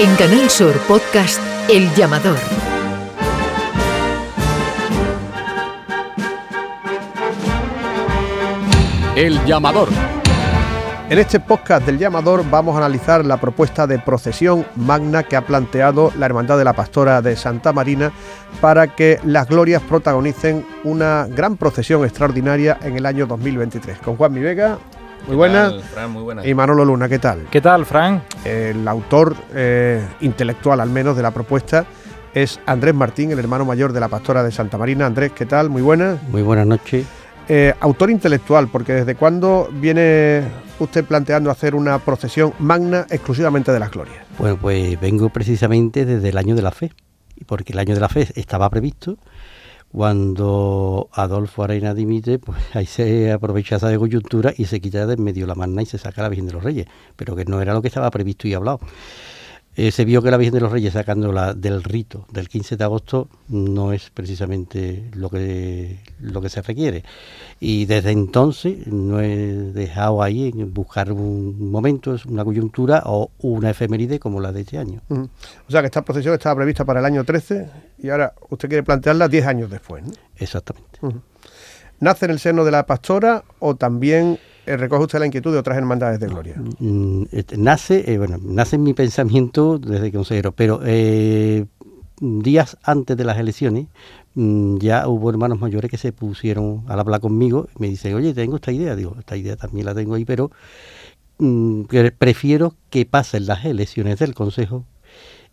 En Canal Sur Podcast El Llamador. El Llamador. En este podcast del Llamador vamos a analizar la propuesta de procesión magna que ha planteado la Hermandad de la Pastora de Santa Marina para que las glorias protagonicen una gran procesión extraordinaria en el año 2023. Con Juan Vega... Muy buena. muy buena. Y Manolo Luna, ¿qué tal? ¿Qué tal, Fran? El autor eh, intelectual, al menos, de la propuesta es Andrés Martín, el hermano mayor de la pastora de Santa Marina. Andrés, ¿qué tal? Muy buenas. Muy buenas noches. Eh, autor intelectual, porque ¿desde cuándo viene usted planteando hacer una procesión magna exclusivamente de las glorias? Bueno, pues vengo precisamente desde el año de la fe, porque el año de la fe estaba previsto cuando Adolfo Arena dimite, pues ahí se aprovecha esa coyuntura y se quita de en medio la magna y se saca la Virgen de los Reyes, pero que no era lo que estaba previsto y hablado. Eh, se vio que la Virgen de los Reyes, sacándola del rito del 15 de agosto, no es precisamente lo que, lo que se requiere. Y desde entonces no he dejado ahí en buscar un momento, una coyuntura o una efeméride como la de este año. O sea que esta procesión estaba prevista para el año 13 y ahora usted quiere plantearla 10 años después. ¿no? Exactamente. ¿Nace en el seno de la pastora o también eh, recoge usted la inquietud de otras hermandades de gloria. Mm, este, nace, eh, bueno, nace en mi pensamiento desde consejero, pero eh, días antes de las elecciones mm, ya hubo hermanos mayores que se pusieron a hablar conmigo y me dicen, oye, tengo esta idea. Digo, esta idea también la tengo ahí, pero mm, prefiero que pasen las elecciones del Consejo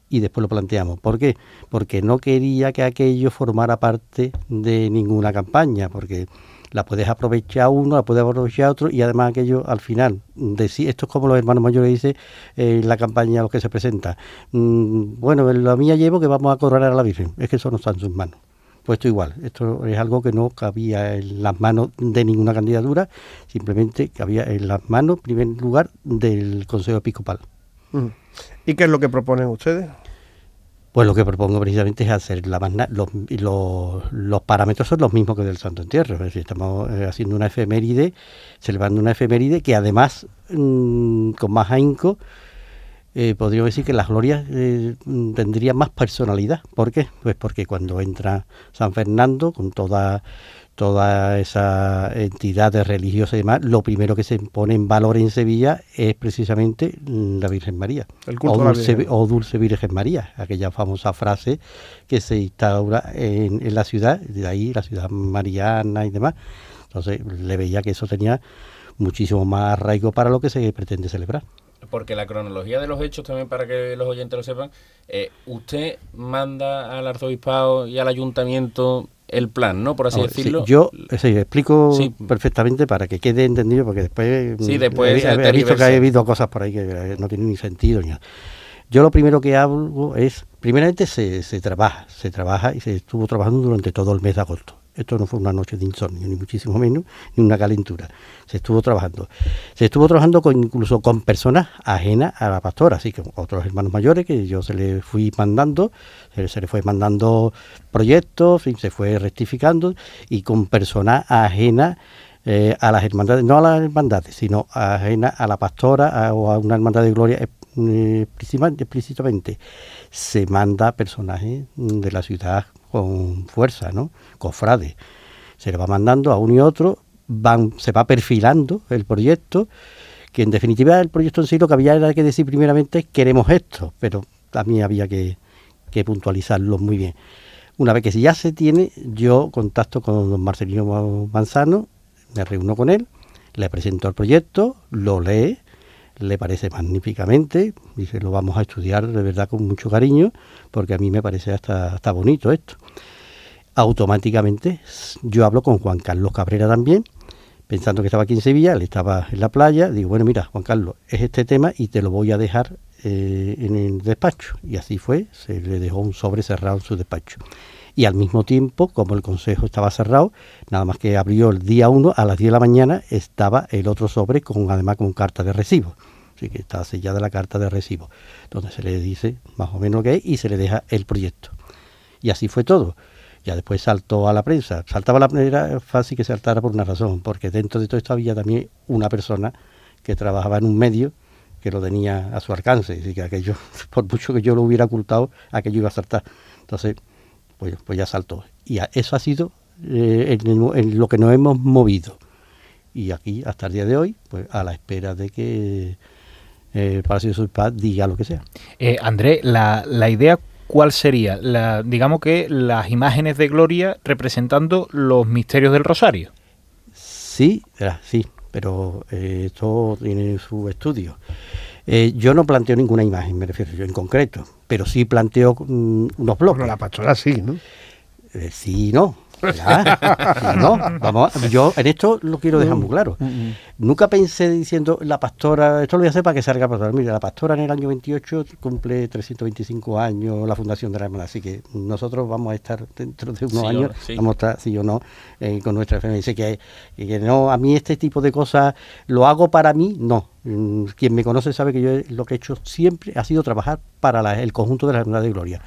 y después lo planteamos. ¿Por qué? Porque no quería que aquello formara parte de ninguna campaña, porque la puedes aprovechar uno, la puedes aprovechar otro y además aquello al final, de, esto es como los hermanos mayores dicen en eh, la campaña a los que se presenta, mm, bueno, la mía llevo que vamos a coronar a la Virgen, es que eso no está en sus manos. Pues esto igual, esto es algo que no cabía en las manos de ninguna candidatura, simplemente cabía en las manos, en primer lugar, del Consejo Episcopal. Mm. ¿Y qué es lo que proponen ustedes? Pues lo que propongo precisamente es hacer la los, parámetros son los mismos que del Santo Entierro. estamos eh, haciendo una efeméride, celebrando una efeméride que además, mm, con más ahínco, podría eh, podríamos decir que las glorias tendría eh, tendrían más personalidad. ¿Por qué? Pues porque cuando entra San Fernando con toda toda esa entidades religiosa y demás, lo primero que se pone en valor en Sevilla es precisamente la Virgen María, El culto o, dulce, Virgen. María, aquella famosa frase que se instaura en, la ciudad, de ahí la ciudad mariana y demás. Entonces le veía que eso tenía muchísimo más arraigo para lo que se pretende celebrar porque la cronología de los hechos, también para que los oyentes lo sepan, eh, usted manda al arzobispado y al ayuntamiento el plan, ¿no? Por así decirlo. yo explico perfectamente para que quede entendido, porque después, mm, he, visto que ha habido cosas por ahí que eh, no tienen ni sentido. Yo lo primero que hago es, primeramente se trabaja, se trabaja y se estuvo trabajando durante todo el mes de agosto. Esto no fue una noche de insomnio, ni muchísimo menos, ni una calentura. Se estuvo trabajando. Se estuvo trabajando incluso con personas ajenas a la pastora, así que otros hermanos mayores que yo se le fui mandando, se, le fue mandando proyectos, se fue rectificando, y con personas ajenas eh, a las hermandades, no a las hermandades, sino ajena a la pastora o a una hermandad de gloria eh, eh, explícitamente. Se manda personajes de la ciudad con fuerza, ¿no? Cofrade. Se le va mandando a uno y otro, van, se va perfilando el proyecto, que en definitiva el proyecto en sí lo que había era que decir primeramente queremos esto, pero también había que, que puntualizarlo muy bien. Una vez que ya se tiene, yo contacto con don Marcelino Manzano, me reúno con él, le presento el proyecto, lo lee, le parece magníficamente, dice, lo vamos a estudiar de verdad con mucho cariño, porque a mí me parece hasta, bonito esto. Automáticamente yo hablo con Juan Carlos Cabrera también, pensando que estaba aquí en Sevilla, él estaba en la playa, digo, bueno, mira, Juan Carlos, es este tema y te lo voy a dejar eh, en el despacho. Y así fue, se le dejó un sobre cerrado en su despacho. Y al mismo tiempo, como el consejo estaba cerrado, nada más que abrió el día 1 a las 10 de la mañana, estaba el otro sobre con además con carta de recibo que está sellada la carta de recibo, donde se le dice más o menos lo que es y se le deja el proyecto. Y así fue todo. Ya después saltó a la prensa. Saltaba la prensa, era fácil que saltara por una razón, porque dentro de todo esto había también una persona que trabajaba en un medio que lo tenía a su alcance. que aquello, por mucho que yo lo hubiera ocultado, aquello iba a saltar. Entonces, pues, pues ya saltó. Y eso ha sido eh, en, en lo que nos hemos movido. Y aquí, hasta el día de hoy, pues a la espera de que eh, para Palacio de Paz diga lo que sea. Eh, André, la, la idea ¿cuál sería? La, digamos que las imágenes de gloria representando los misterios del rosario. Sí, eh, sí, pero eh, todo tiene su estudio. yo no planteo ninguna imagen, me refiero yo en concreto, pero sí planteo mm, unos bloques. la pastora sí, ¿no? Sí sí, no vamos, yo en esto lo quiero dejar muy claro. Mm, mm, mm. Nunca pensé diciendo la pastora, esto lo voy a hacer para que salga pastora. Mira, la pastora en el año 28 cumple 325 años, la fundación de la hermana, así que nosotros vamos a estar dentro de unos años, vamos a estar, si sí no, eh, con nuestra familia. Dice que, no, a mí este tipo de cosas lo hago para mí, no, quien me conoce sabe que yo lo que he hecho siempre ha sido trabajar para el conjunto de la Hermandad de Gloria,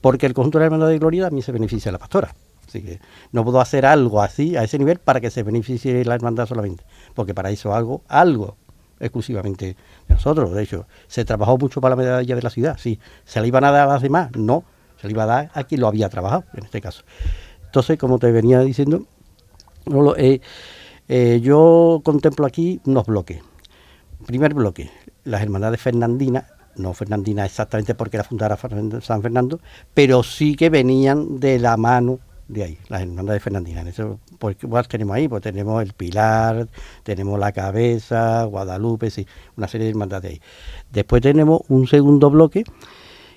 porque el conjunto de la Hermandad de Gloria a mí se beneficia a la pastora. Así que no puedo hacer algo así, a ese nivel, para que se beneficie la hermandad solamente, porque para eso algo... algo exclusivamente de nosotros. De hecho, se trabajó mucho para la medalla de la ciudad, sí. ¿Se le iban a dar a las demás? No, se le iba a dar a quien lo había trabajado, en este caso. Entonces, como te venía diciendo, eh, eh, yo contemplo aquí unos bloques. Primer bloque, las hermandades Fernandina... no Fernandina exactamente porque la fundara San Fernando, pero sí que venían de la mano de ahí, las hermandades fernandinas. Eso, pues, tenemos ahí? Pues tenemos el Pilar, tenemos la Cabeza, Guadalupe, una serie de hermandades ahí. Después tenemos un segundo bloque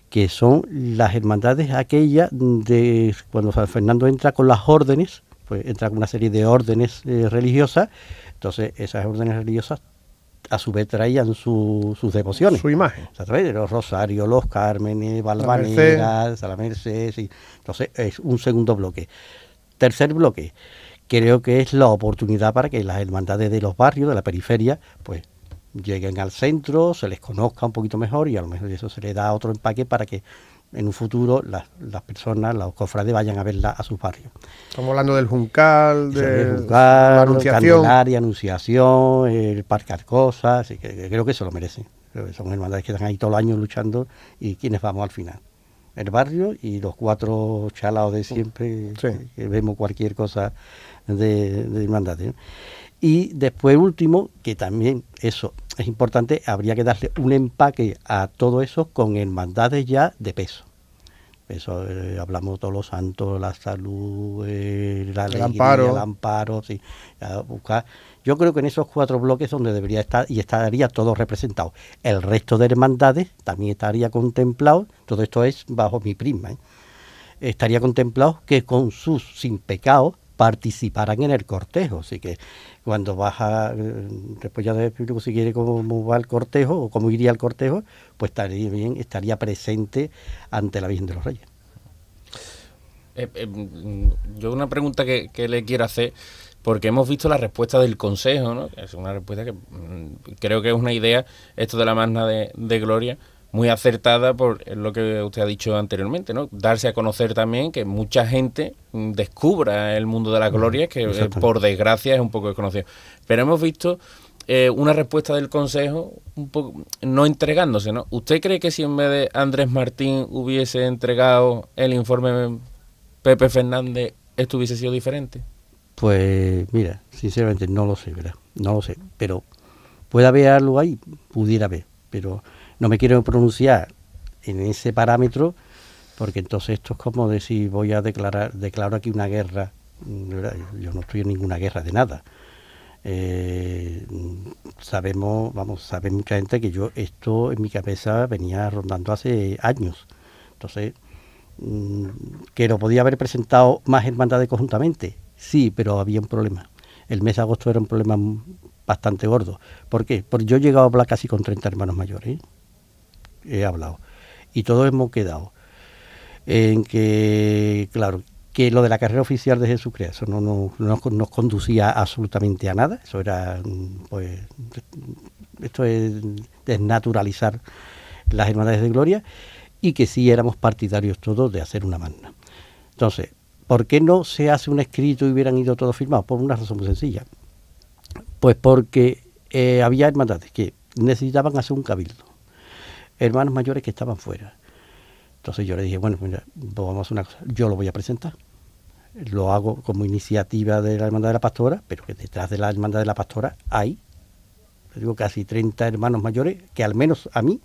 que son las hermandades aquellas de cuando San Fernando entra con las órdenes, pues entra con una serie de órdenes eh, religiosas, entonces esas órdenes religiosas a su vez traían sus devociones. Su imagen. O sea, los rosarios, los cármenes, balvaneras ...Sala la Entonces es un segundo bloque. Tercer bloque, creo que es la oportunidad para que las hermandades de los barrios, de la periferia, pues lleguen al centro, se les conozca un poquito mejor y a lo mejor eso se le da otro empaque para que en un futuro las, las personas, los cofrades vayan a verla a sus barrios. Estamos hablando del Juncal, de la Anunciación, Anunciación, el Parque cosas así que creo que eso lo merecen. Son hermandades que están ahí todo el año luchando y quienes vamos al final. El barrio y los cuatro chalados de siempre, que vemos cualquier cosa de, de hermandades. Y después, último, que también eso es importante, habría que darle un empaque a todo eso con hermandades ya de peso. Eso eh, hablamos todos los santos, la salud, eh, la amparo. el amparo, buscar. Yo creo que en esos cuatro bloques donde debería estar y estaría todo representado. El resto de hermandades también estaría contemplado, todo esto es bajo mi prisma, ¿eh? estaría contemplado que con sus sin pecados participarán en el cortejo. Así que cuando baja, eh, después ya de explico si quiere cómo va el cortejo o cómo iría al cortejo, pues estaría bien, estaría presente ante la Virgen de los Reyes. Eh, eh, mm, mm, yo una pregunta que, le quiero hacer porque hemos visto la respuesta del Consejo, ¿no? Es una respuesta que mm, creo que es una idea, esto de la magna de, de gloria, muy acertada por lo que usted ha dicho anteriormente, ¿no? Darse a conocer también que mucha gente descubra el mundo de la gloria... que eh, por desgracia es un poco desconocido. Pero hemos visto eh, una respuesta del Consejo un poco no entregándose, ¿no? ¿Usted cree que si en vez de Andrés Martín hubiese entregado el informe Pepe Fernández, esto hubiese sido diferente? Pues mira, sinceramente no lo sé, ¿verdad? No lo sé, pero puede haber algo ahí, pudiera haber, pero no me quiero pronunciar en ese parámetro porque entonces esto es como decir voy a declarar declaro aquí una guerra. Mm, yo no estoy en ninguna guerra de nada. Eh, sabemos, vamos, sabe mucha gente que yo esto en mi cabeza venía rondando hace años. Entonces, mm, que lo podía haber presentado más hermandades conjuntamente, sí, pero había un problema. El mes de agosto era un problema bastante gordo. ¿Por qué? Porque yo he llegado a hablar casi con 30 hermanos mayores he hablado. Y todos hemos quedado en que, claro, que lo de la carrera oficial de Jesucristo eso no, nos conducía absolutamente a nada, eso era, mm, pues, esto es desnaturalizar las hermandades de gloria, y que sí éramos partidarios todos de hacer una magna. Entonces, ¿por qué no se hace un escrito y hubieran ido todos firmados? Por una razón muy sencilla. Pues porque eh, había hermandades que necesitaban hacer un cabildo hermanos mayores que estaban fuera. Entonces yo le dije, bueno, mira, vamos una cosa, yo lo voy a presentar. Lo hago como iniciativa de la Hermandad de la Pastora, pero que detrás de la Hermandad de la Pastora hay, digo, casi 30 hermanos mayores que al menos a mí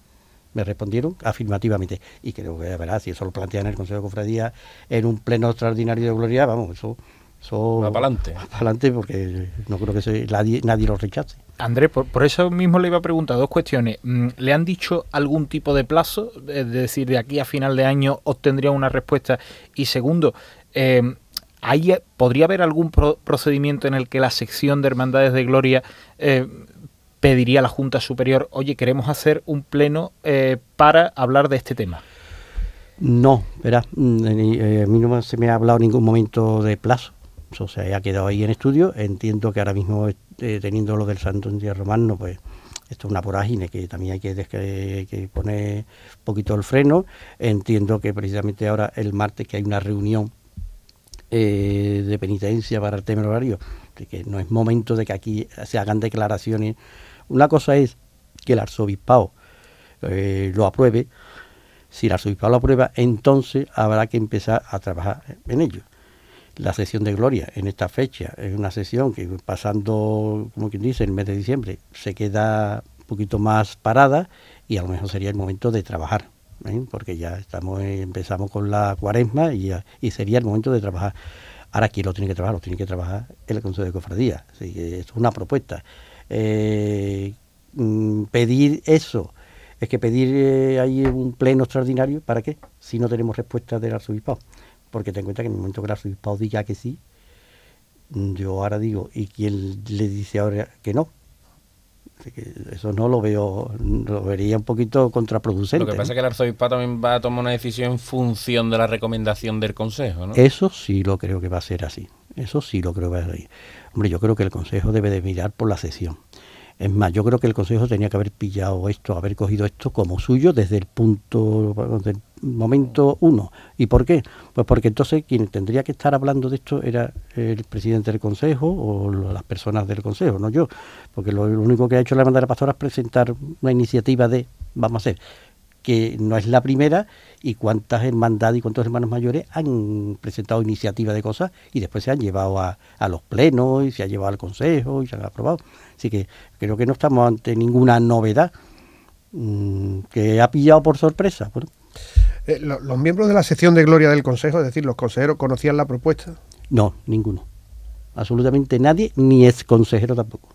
me respondieron afirmativamente. Y creo que, verdad, ah, si eso lo plantean en el Consejo de Cofradía en un pleno extraordinario de gloria, vamos, eso... para adelante. adelante porque no creo que nadie, nadie lo rechace. Andrés, por, eso mismo le iba a preguntar dos cuestiones. Mm, ¿Le han dicho algún tipo de plazo? Eh, es decir, de aquí a final de año obtendría una respuesta. Y segundo, eh, ¿podría haber algún procedimiento en el que la sección de Hermandades de Gloria eh, pediría a la Junta Superior, oye, queremos hacer un pleno eh, para hablar de este tema? No, verás, mm, a mí no se me ha hablado en ningún momento de plazo o sea, ha quedado ahí en estudio. Entiendo que ahora mismo, eh, teniendo lo del Santo en Romano, pues esto es una porágine que también hay que, poner un poquito el freno. Entiendo que precisamente ahora, el martes, que hay una reunión eh, de penitencia para el tema horario, que, que no es momento de que aquí se hagan declaraciones. Una cosa es que el arzobispado eh, lo apruebe. Si el arzobispado lo aprueba, entonces habrá que empezar a trabajar en ello la sesión de gloria en esta fecha. Es una sesión que pasando, como quien dice, el mes de diciembre se queda un poquito más parada y a lo mejor sería el momento de trabajar. ¿eh? Porque ya estamos eh, empezamos con la cuaresma y, sería el momento de trabajar. Ahora, ¿quién lo tiene que trabajar? Lo tiene que trabajar el Consejo de Cofradía. Así que es una propuesta. Eh, mm, pedir eso, es que pedir ahí un pleno extraordinario, ¿para qué? Si no tenemos respuesta del arzobispado porque te cuenta que en el momento que el arzobispado diga que sí, mm, yo ahora digo, ¿y quién le dice ahora que no? eso no lo veo, lo vería un poquito contraproducente. Lo que pasa es que el arzobispado también va a tomar una decisión en función de la recomendación del Consejo, ¿no? Eso sí lo creo que va a ser así. Eso sí lo creo que va a ser así. Hombre, yo creo que el Consejo debe de mirar por la sesión. Es más, yo creo que el Consejo tenía que haber pillado esto, haber cogido esto como suyo desde el punto, desde momento uno. ¿Y por qué? Pues porque entonces quien tendría que estar hablando de esto era el presidente del Consejo o las personas del Consejo, no yo. Porque lo, único que ha hecho la demanda de la Pastora es presentar una iniciativa de, vamos a hacer que no es la primera, y cuántas hermandades y cuántos hermanos mayores han presentado iniciativas de cosas y después se han llevado a, a, los plenos y se ha llevado al consejo y se han aprobado. Así que creo que no estamos ante ninguna novedad mm, que ha pillado por sorpresa. Eh, ¿Los miembros de la sección de gloria del consejo, es decir, los consejeros, conocían la propuesta? No, ninguno. Absolutamente nadie, ni ex consejero tampoco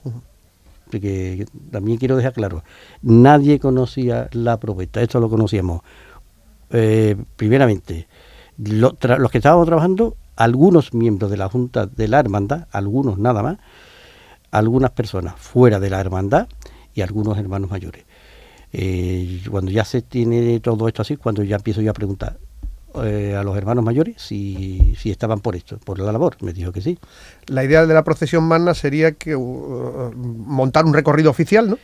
que también quiero dejar claro, nadie conocía la propuesta, esto lo conocíamos. Eh, primeramente, los que estábamos trabajando, algunos miembros de la Junta de la Hermandad, algunos nada más, algunas personas fuera de la Hermandad y algunos hermanos mayores. Eh, cuando ya se tiene todo esto así, cuando ya empiezo yo a preguntar, eh, a los hermanos mayores si, estaban por esto, por la labor. Me dijo que sí. La idea de la procesión magna sería que uh, montar un recorrido oficial, ¿no?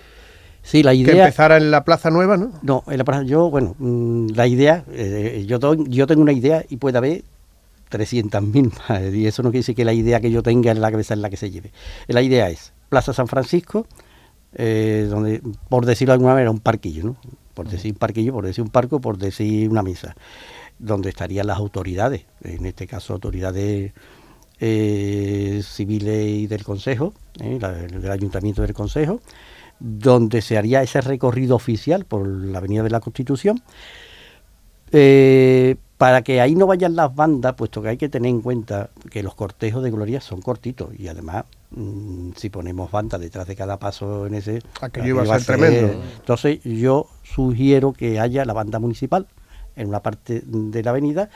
Sí, la idea. Que empezara en la Plaza Nueva, ¿no? No, en la Plaza. Yo, bueno, mm, la idea, eh, yo, yo tengo una idea y puede haber 300.000 y eso no quiere decir que la idea que yo tenga es la es la que se lleve. La idea es Plaza San Francisco, eh, donde, por decirlo de alguna manera, un parquillo, ¿no? Por decir un parquillo, por decir un parco, por decir una misa donde estarían las autoridades, en este caso autoridades eh, civiles y del Consejo, eh, del Ayuntamiento del Consejo, donde se haría ese recorrido oficial por la Avenida de la Constitución, eh, para que ahí no vayan las bandas, puesto que hay que tener en cuenta que los cortejos de gloria son cortitos y además mm, si ponemos bandas detrás de cada paso en ese... Aquello iba a ser tremendo. Entonces yo sugiero que haya la banda municipal, en una parte de la avenida,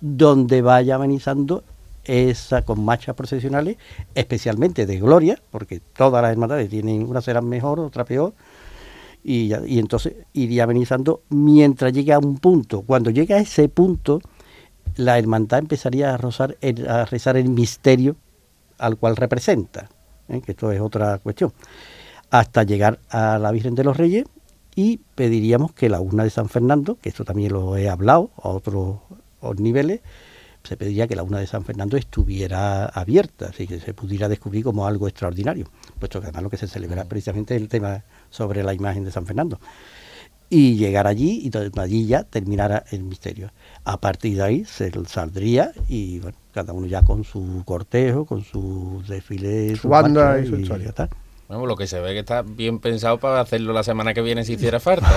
donde vaya amenizando esa con marchas procesionales, especialmente de gloria, porque todas las hermandades tienen, una será mejor, otra peor, y, entonces iría amenizando mientras llegue a un punto. Cuando llegue a ese punto, la hermandad empezaría a, rozar a rezar el misterio al cual representa, ¿eh? que esto es otra cuestión, hasta llegar a la Virgen de los Reyes y pediríamos que la urna de San Fernando, que esto también lo he hablado a otros, niveles, se pediría que la urna de San Fernando estuviera abierta, así que se pudiera descubrir como algo extraordinario, puesto que además lo que se celebra precisamente es el tema sobre la imagen de San Fernando. Y llegar allí y allí ya terminara el misterio. A partir de ahí se saldría y bueno, cada uno ya con su cortejo, con su desfile, su, banda y su historia lo que se ve que está bien pensado para hacerlo la semana que viene si hiciera falta.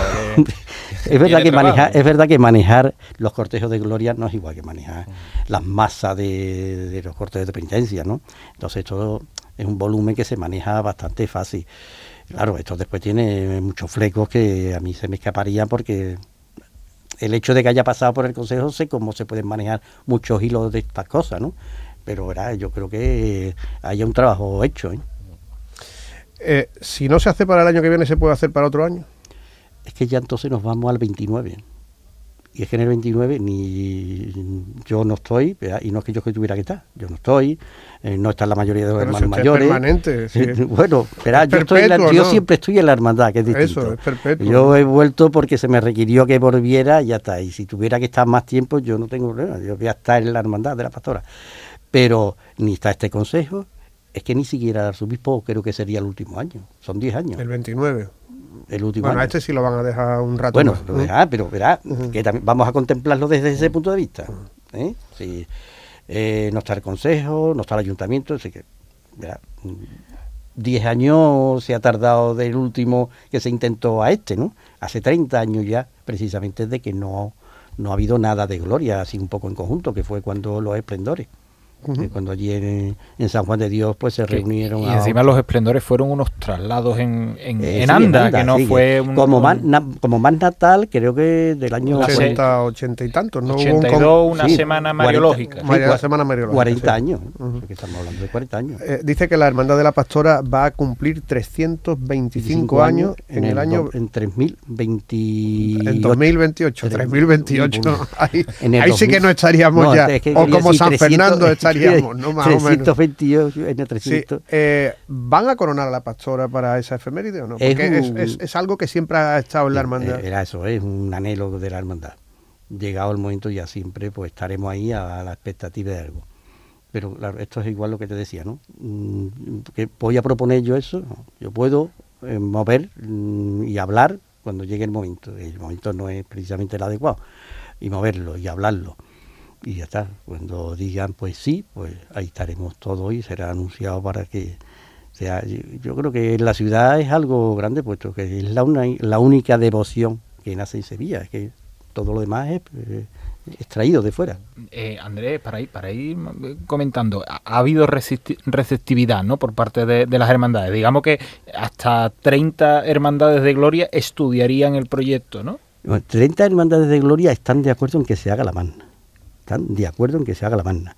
es, verdad que manejar, es verdad que manejar los cortejos de gloria no es igual que manejar las masas de, los cortejos de penitencia, ¿no? Entonces esto es un volumen que se maneja bastante fácil. Claro, esto después tiene muchos flecos que a mí se me escaparían porque el hecho de que haya pasado por el Consejo sé cómo se pueden manejar muchos hilos de estas cosas, ¿no? Pero ¿verdad? yo creo que haya un trabajo hecho, ¿eh? Eh, si no se hace para el año que viene, ¿se puede hacer para otro año? Es que ya entonces nos vamos al 29. Y es que en el 29 ni yo no estoy, y no es que yo que tuviera que estar, yo no estoy, eh, no está la mayoría de los hermanos mayores. permanente. bueno, pero yo, siempre estoy en la hermandad, que es distinto. Yo he vuelto porque se me requirió que volviera y ya está. Y si tuviera que estar más tiempo, yo no tengo problema, yo voy a estar en la hermandad de la pastora. Pero ni está este consejo, es que ni siquiera el arzobispo creo que sería el último año, son 10 años. El 29. El último bueno, este sí lo van a dejar un rato. Bueno, pero verá, que vamos a contemplarlo desde ese punto de vista. ¿eh? Eh, no está el consejo, no está el ayuntamiento, así que, verá, 10 años se ha tardado del último que se intentó a este, ¿no? Hace 30 años ya, precisamente, de que no, no ha habido nada de gloria, así un poco en conjunto, que fue cuando los esplendores. Cuando allí en, San Juan de Dios pues se reunieron. Y, encima los esplendores fueron unos traslados en, eh, Anda, que no fue un, como, más, como natal, creo que del año 80, 80 y tantos. ¿no? 82, hubo una semana mariológica. 40, una semana mariológica. 40 años, ¿eh? estamos hablando de 40 años. Eh, dice que la Hermandad de la Pastora va a cumplir 325 años, en, el, año... En 3028. En 2028, 3028. ahí, sí que no estaríamos ya. Este o como San Fernando, ¿no? Más 328, En 300. Eh, ¿Van a coronar a la pastora para esa efeméride o no? es, algo que siempre ha estado en la hermandad. Era eso, es un anhelo de la hermandad. Llegado el momento ya siempre pues estaremos ahí a, la expectativa de algo. Pero claro, esto es igual lo que te decía, ¿no? Mm, ¿Voy a proponer yo eso? Yo puedo eh, mover mm, y hablar cuando llegue el momento. El momento no es precisamente el adecuado. Y moverlo y hablarlo y ya está. Cuando digan pues sí, pues ahí estaremos todos y será anunciado para que sea. Yo creo que la ciudad es algo grande, puesto que es la, una, la única devoción que nace en Sevilla, es que todo lo demás es. Eh, extraído de fuera. Eh, Andrés, para ir, para ir comentando, ha, habido receptividad ¿no? por parte de, las hermandades. Digamos que hasta 30 hermandades de Gloria estudiarían el proyecto, ¿no? Bueno, 30 hermandades de Gloria están de acuerdo en que se haga la mano están de acuerdo en que se haga la magna.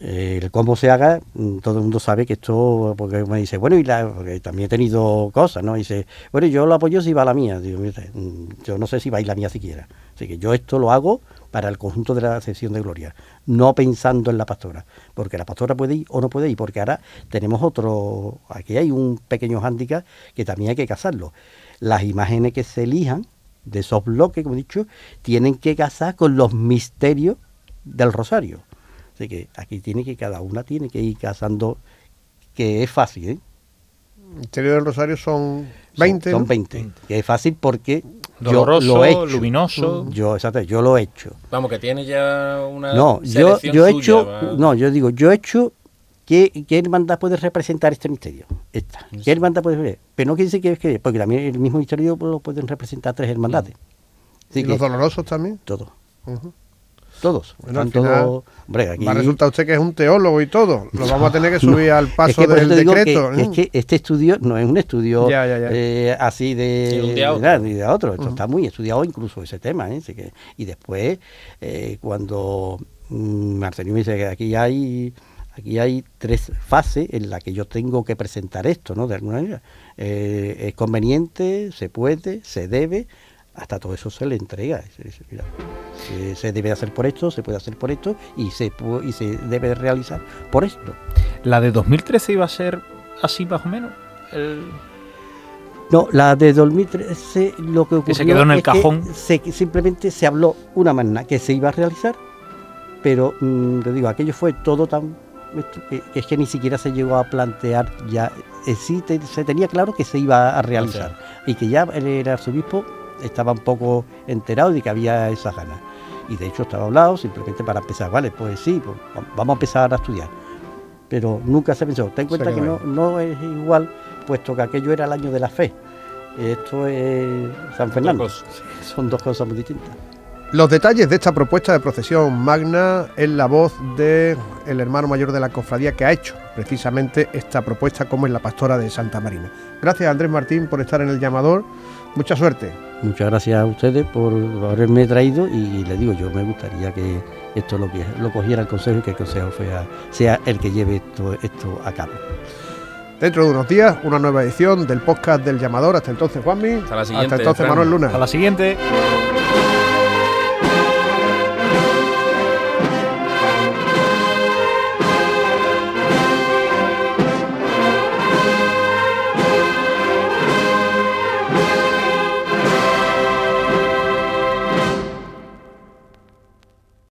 Eh, el cómo se haga, mm, todo el mundo sabe que esto, porque me dice, bueno, y la, también he tenido cosas, ¿no? dice, bueno, yo lo apoyo si va la mía. Mm, yo no sé si va a ir la mía siquiera. Así que yo esto lo hago para el conjunto de la sesión de Gloria, no pensando en la pastora, porque la pastora puede ir o no puede ir, porque ahora tenemos otro, aquí hay un pequeño hándicap que también hay que casarlo. Las imágenes que se elijan de esos bloques, como he dicho, tienen que casar con los misterios del rosario. Así que aquí tiene que, cada una tiene que ir cazando, que es fácil. ¿eh? Misterio del Rosario son 20. Son, 20. Que es fácil porque Doloroso, yo lo he hecho. luminoso. Yo, exacto, yo lo he hecho. Vamos, que tiene ya una. No, yo, he hecho. No, yo digo, yo he hecho. ¿Qué, ¿Qué hermandad puede representar este misterio? Esta. ¿Qué hermandad puede representar? Pero no quiere decir que es que. Porque también el mismo misterio lo pueden representar tres hermandades. Mm. ¿Y los dolorosos también? Todo. Todos. resulta usted que es un teólogo y todo. Lo vamos a tener que subir al paso del decreto. Es ¿eh? que este estudio no es un estudio eh, así de, ni de, otro. otro. Esto Está muy estudiado incluso ese tema. ¿eh? que, y después, cuando mmm, me dice que aquí hay aquí hay tres fases en las que yo tengo que presentar esto, ¿no? De alguna es conveniente, se puede, se debe, hasta todo eso se le entrega. Se, debe hacer por esto, se puede hacer por esto y se, y se debe realizar por esto. ¿La de 2013 iba a ser así más o menos? No, la de 2013 lo que ocurrió. se quedó en el cajón. Que simplemente se habló una mañana que se iba a realizar, pero mm, te digo, aquello fue todo tan es que ni siquiera se llegó a plantear ya, eh, sí se tenía claro que se iba a realizar y que ya el, el arzobispo estaba un poco enterado de que había esas ganas. Y de hecho estaba hablado simplemente para empezar, vale, pues sí, pues, vamos a empezar a estudiar. Pero nunca se pensó, ten en cuenta que no, es igual, puesto que aquello era el año de la fe. Esto es San Fernando. Son dos cosas muy distintas. Los detalles de esta propuesta de procesión magna es la voz del hermano mayor de la cofradía que ha hecho precisamente esta propuesta como es la pastora de Santa Marina. Gracias Andrés Martín por estar en el llamador. Mucha suerte. Muchas gracias a ustedes por haberme traído y le digo yo me gustaría que esto lo, lo cogiera el consejo y que el consejo sea, sea el que lleve esto, a cabo. Dentro de unos días, una nueva edición del podcast del llamador. Hasta entonces, Juanmi. Hasta la siguiente. Hasta entonces, Manuel Luna. Hasta la siguiente.